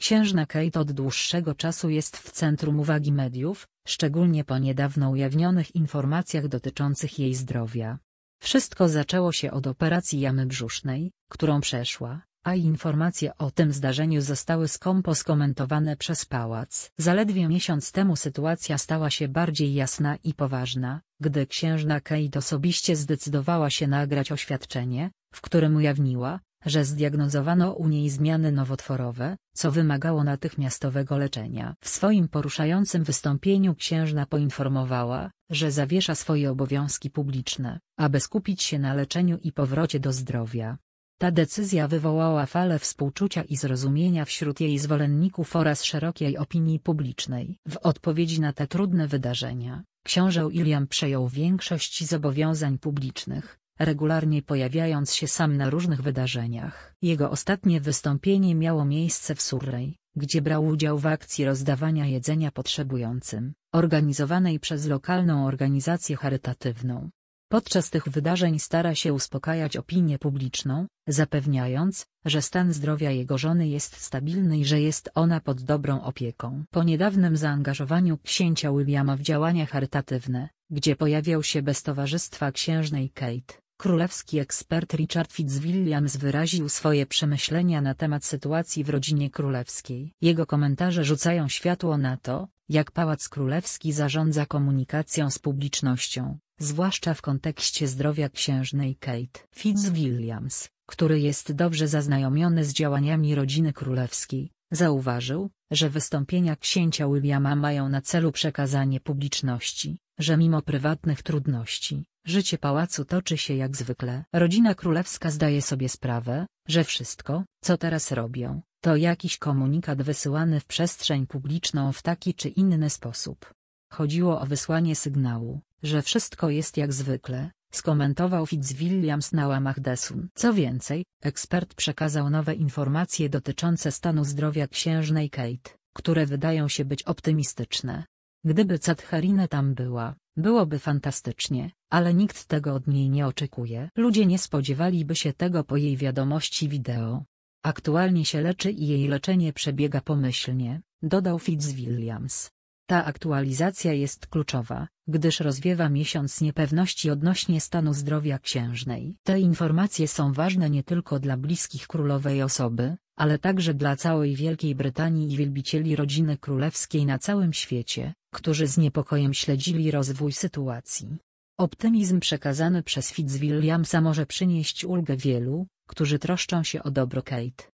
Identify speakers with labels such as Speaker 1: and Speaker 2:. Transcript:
Speaker 1: Księżna Kate od dłuższego czasu jest w centrum uwagi mediów, szczególnie po niedawno ujawnionych informacjach dotyczących jej zdrowia. Wszystko zaczęło się od operacji jamy brzusznej, którą przeszła, a informacje o tym zdarzeniu zostały skąpo skomentowane przez pałac. Zaledwie miesiąc temu sytuacja stała się bardziej jasna i poważna, gdy księżna Kate osobiście zdecydowała się nagrać oświadczenie, w którym ujawniła, że zdiagnozowano u niej zmiany nowotworowe, co wymagało natychmiastowego leczenia. W swoim poruszającym wystąpieniu księżna poinformowała, że zawiesza swoje obowiązki publiczne, aby skupić się na leczeniu i powrocie do zdrowia. Ta decyzja wywołała falę współczucia i zrozumienia wśród jej zwolenników oraz szerokiej opinii publicznej. W odpowiedzi na te trudne wydarzenia, książę Iliam przejął większość zobowiązań publicznych, regularnie pojawiając się sam na różnych wydarzeniach. Jego ostatnie wystąpienie miało miejsce w Surrey, gdzie brał udział w akcji rozdawania jedzenia potrzebującym, organizowanej przez lokalną organizację charytatywną. Podczas tych wydarzeń stara się uspokajać opinię publiczną, zapewniając, że stan zdrowia jego żony jest stabilny i że jest ona pod dobrą opieką. Po niedawnym zaangażowaniu księcia Williama w działania charytatywne, gdzie pojawiał się bez towarzystwa księżnej Kate, Królewski ekspert Richard Fitzwilliams wyraził swoje przemyślenia na temat sytuacji w rodzinie królewskiej. Jego komentarze rzucają światło na to, jak Pałac Królewski zarządza komunikacją z publicznością, zwłaszcza w kontekście zdrowia księżnej Kate Fitzwilliams, który jest dobrze zaznajomiony z działaniami rodziny królewskiej, zauważył, że wystąpienia księcia Williama mają na celu przekazanie publiczności, że mimo prywatnych trudności, życie pałacu toczy się jak zwykle. Rodzina królewska zdaje sobie sprawę, że wszystko, co teraz robią, to jakiś komunikat wysyłany w przestrzeń publiczną w taki czy inny sposób. Chodziło o wysłanie sygnału, że wszystko jest jak zwykle, skomentował Fitzwilliams na łamach Desun. Co więcej, ekspert przekazał nowe informacje dotyczące stanu zdrowia księżnej Kate, które wydają się być optymistyczne. Gdyby Cadharine tam była, byłoby fantastycznie, ale nikt tego od niej nie oczekuje. Ludzie nie spodziewaliby się tego po jej wiadomości wideo. Aktualnie się leczy i jej leczenie przebiega pomyślnie, dodał Fitzwilliams. Ta aktualizacja jest kluczowa, gdyż rozwiewa miesiąc niepewności odnośnie stanu zdrowia księżnej. Te informacje są ważne nie tylko dla bliskich królowej osoby, ale także dla całej Wielkiej Brytanii i wielbicieli rodziny królewskiej na całym świecie którzy z niepokojem śledzili rozwój sytuacji. Optymizm przekazany przez Fitzwilliamsa może przynieść ulgę wielu, którzy troszczą się o dobro Kate.